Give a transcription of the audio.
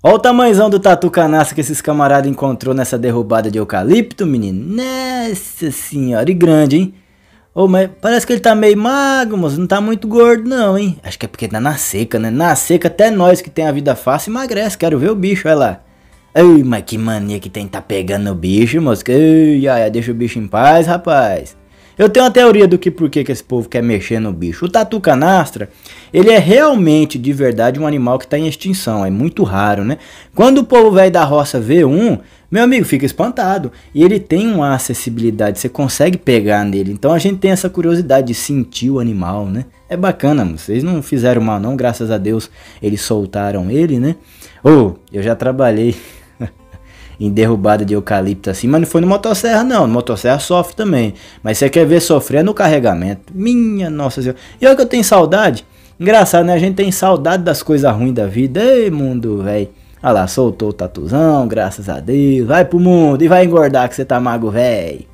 Olha o tamanhozão do tatu canaça que esses camaradas encontrou nessa derrubada de eucalipto, menino. Nossa senhora, e grande, hein? oh, mas parece que ele tá meio magro, moço. Não tá muito gordo, não, hein? Acho que é porque tá na seca, né? Na seca, até nós que tem a vida fácil emagrece. Quero ver o bicho, olha lá. Ei, mas que mania que tem tá pegando o bicho, moço. Ei, ai, deixa o bicho em paz, rapaz. Eu tenho uma teoria do que por que esse povo quer mexer no bicho. O tatu canastra, ele é realmente, de verdade, um animal que está em extinção. É muito raro, né? Quando o povo velho da roça vê um, meu amigo fica espantado. E ele tem uma acessibilidade, você consegue pegar nele. Então a gente tem essa curiosidade de sentir o animal, né? É bacana, vocês não fizeram mal não, graças a Deus eles soltaram ele, né? Ou, oh, eu já trabalhei em derrubada de eucalipto assim, mas não foi no motosserra não, no motosserra sofre também. Mas você quer ver sofrer é no carregamento. Minha nossa senhora. E olha que eu tenho saudade. Engraçado, né? A gente tem saudade das coisas ruins da vida. Ei, mundo, velho. Olha lá, soltou o tatuzão, graças a Deus. Vai pro mundo e vai engordar que você tá mago, velho.